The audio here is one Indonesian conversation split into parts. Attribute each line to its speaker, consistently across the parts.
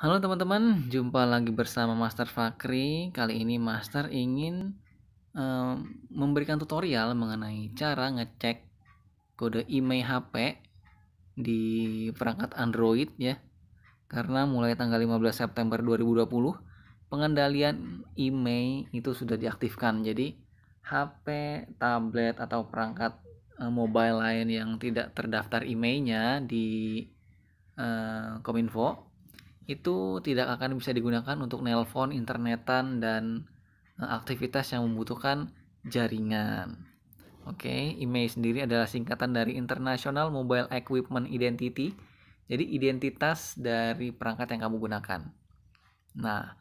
Speaker 1: Halo teman-teman, jumpa lagi bersama Master Fakri. Kali ini Master ingin um, memberikan tutorial mengenai cara ngecek kode IMEI HP di perangkat Android ya. Karena mulai tanggal 15 September 2020 pengendalian IMEI itu sudah diaktifkan. Jadi HP, tablet atau perangkat um, mobile lain yang tidak terdaftar IMEI-nya di eh, Kominfo itu tidak akan bisa digunakan untuk nelpon, internetan, dan eh, aktivitas yang membutuhkan jaringan. Oke, okay, IMEI sendiri adalah singkatan dari International Mobile Equipment Identity. Jadi identitas dari perangkat yang kamu gunakan. Nah,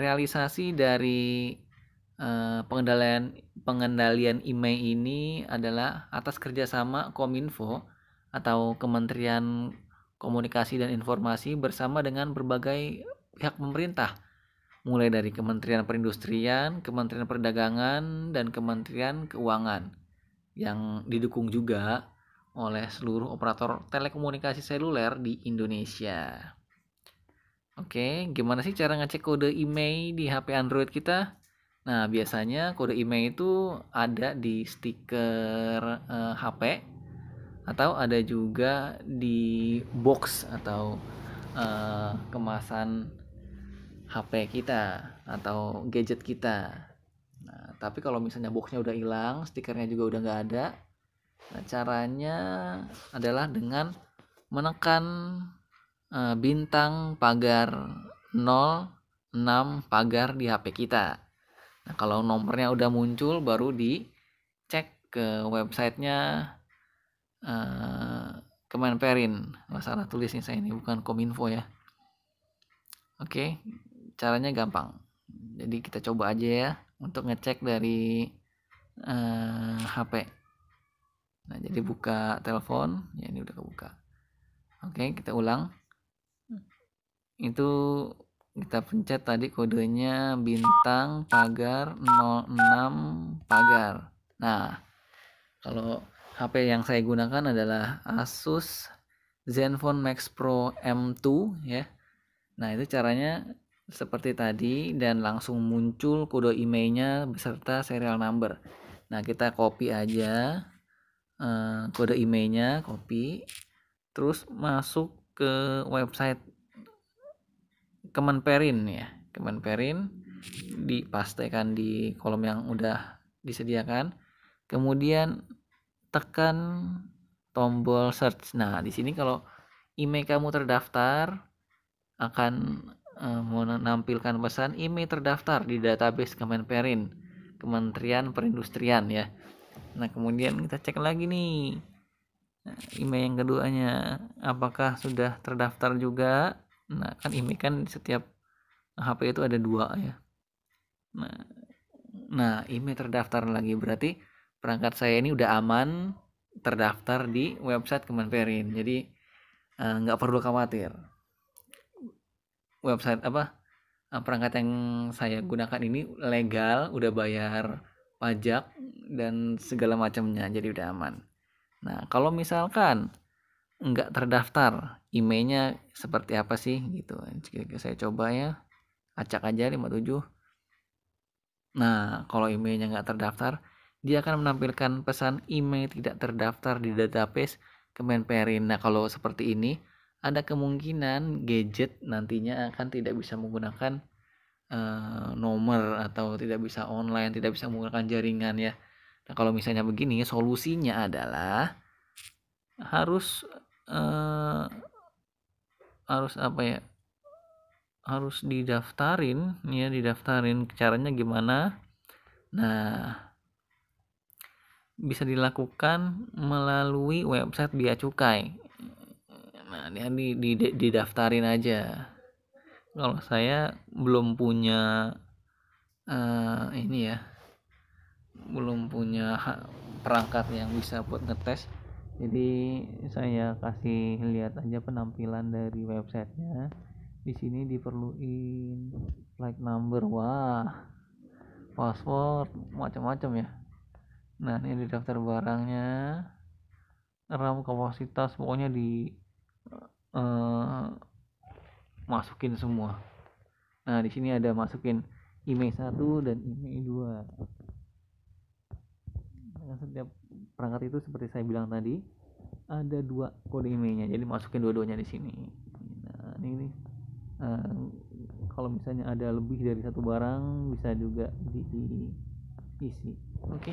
Speaker 1: realisasi dari uh, pengendalian pengendalian IMEI ini adalah atas kerjasama Kominfo atau Kementerian komunikasi dan informasi bersama dengan berbagai pihak pemerintah, mulai dari Kementerian Perindustrian, Kementerian Perdagangan, dan Kementerian Keuangan, yang didukung juga oleh seluruh operator telekomunikasi seluler di Indonesia. Oke, gimana sih cara ngecek kode IMEI di HP Android kita? Nah, biasanya kode IMEI itu ada di stiker eh, HP atau ada juga di box atau uh, kemasan HP kita atau gadget kita. Nah, tapi kalau misalnya boxnya udah hilang, stikernya juga udah nggak ada. Nah, caranya adalah dengan menekan uh, bintang pagar 06 pagar di HP kita. Nah, kalau nomornya udah muncul baru dicek ke websitenya Eh, Kemenperin masalah tulis nih saya ini bukan Kominfo ya oke caranya gampang jadi kita coba aja ya untuk ngecek dari uh, eh, HP nah jadi hmm. buka telepon ya ini udah kebuka oke kita ulang itu kita pencet tadi kodenya bintang pagar 06 pagar nah kalau HP yang saya gunakan adalah Asus Zenfone Max Pro M2 ya. Nah, itu caranya seperti tadi dan langsung muncul kode emailnya beserta serial number. Nah, kita copy aja uh, kode emailnya, copy, terus masuk ke website Kemenperin ya, Kemenperin dipastikan di kolom yang udah disediakan kemudian tekan tombol search nah di sini kalau email kamu terdaftar akan eh, menampilkan pesan email terdaftar di database Kemenperin Kementerian Perindustrian ya nah kemudian kita cek lagi nih eh, email yang keduanya apakah sudah terdaftar juga nah kan email kan setiap HP itu ada dua ya nah nah email terdaftar lagi berarti perangkat saya ini udah aman terdaftar di website Kemenperin. Jadi eh, nggak uh, perlu khawatir. Website apa eh, perangkat yang saya gunakan ini legal, udah bayar pajak dan segala macamnya, jadi udah aman. Nah, kalau misalkan nggak terdaftar, emailnya seperti apa sih gitu? Saya coba ya, acak aja 57. Nah, kalau emailnya nggak terdaftar, dia akan menampilkan pesan email tidak terdaftar di database Kemenperin. Nah, kalau seperti ini, ada kemungkinan gadget nantinya akan tidak bisa menggunakan uh, nomor atau tidak bisa online, tidak bisa menggunakan jaringan ya. Nah, kalau misalnya begini, solusinya adalah harus uh, harus apa ya? Harus didaftarin, ya didaftarin caranya gimana? Nah, bisa dilakukan melalui website Bea Cukai. Nah, ini di, di, didaftarin aja. Kalau saya belum punya uh, ini ya, belum punya hak, perangkat yang bisa buat ngetes. Jadi saya kasih lihat aja penampilan dari websitenya. Di sini diperluin flight number, wah, password macam-macam ya nah ini di daftar barangnya RAM kapasitas pokoknya di uh, masukin semua nah di sini ada masukin IMEI 1 dan IMEI 2 nah, setiap perangkat itu seperti saya bilang tadi ada dua kode IMEI-nya jadi masukin dua-duanya di sini nah ini uh, kalau misalnya ada lebih dari satu barang bisa juga diisi oke okay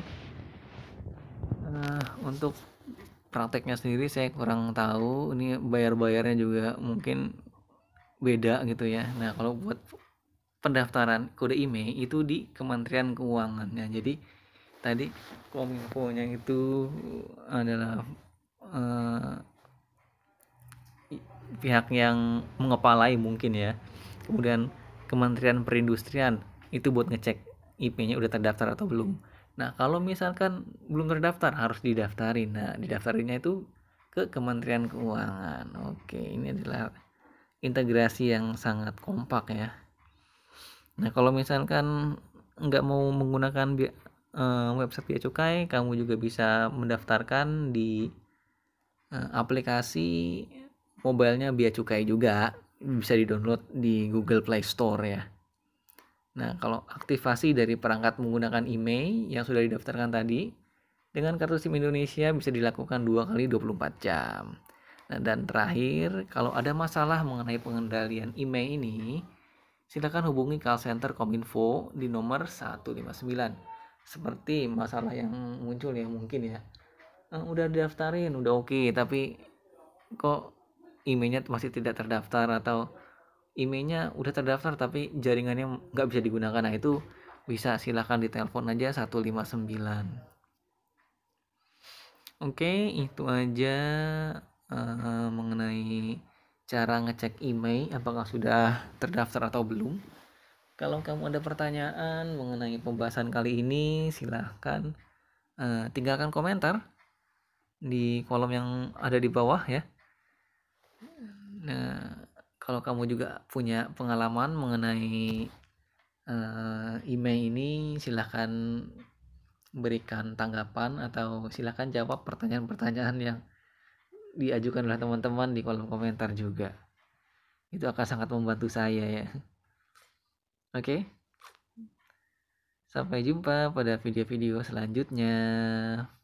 Speaker 1: nah untuk prakteknya sendiri saya kurang tahu ini bayar-bayarnya juga mungkin beda gitu ya nah kalau buat pendaftaran kode IMEI itu di Kementerian Keuangan ya jadi tadi kominfo nya itu adalah uh, pihak yang mengepalai mungkin ya kemudian Kementerian Perindustrian itu buat ngecek IP-nya udah terdaftar atau belum Nah, kalau misalkan belum terdaftar harus didaftarin. Nah, iya. didaftarinnya itu ke Kementerian Keuangan. Oke, ini adalah integrasi yang sangat kompak ya. Nah, kalau misalkan nggak mau menggunakan bi- uh, eh, website Bia Cukai, kamu juga bisa mendaftarkan di uh, aplikasi mobilenya Bia Cukai juga bisa di-download di Google Play Store ya. Nah, kalau aktivasi dari perangkat menggunakan IMEI yang sudah didaftarkan tadi, dengan kartu SIM Indonesia bisa dilakukan dua kali 24 jam. Nah, dan terakhir, kalau ada masalah mengenai pengendalian IMEI ini, silakan hubungi call center Kominfo di nomor 159. Seperti masalah yang muncul ya mungkin ya. Nah, udah daftarin, udah oke, okay, tapi kok IMEI-nya masih tidak terdaftar atau emailnya udah terdaftar tapi jaringannya nggak bisa digunakan nah itu bisa silahkan ditelepon aja 159 oke itu aja uh, mengenai cara ngecek email apakah sudah terdaftar atau belum kalau kamu ada pertanyaan mengenai pembahasan kali ini silahkan uh, eh, tinggalkan komentar di kolom yang ada di bawah ya nah kalau kamu juga punya pengalaman mengenai uh, email ini silahkan berikan tanggapan atau silahkan jawab pertanyaan-pertanyaan yang diajukan oleh teman-teman di kolom komentar juga itu akan sangat membantu saya ya oke okay? sampai jumpa pada video-video selanjutnya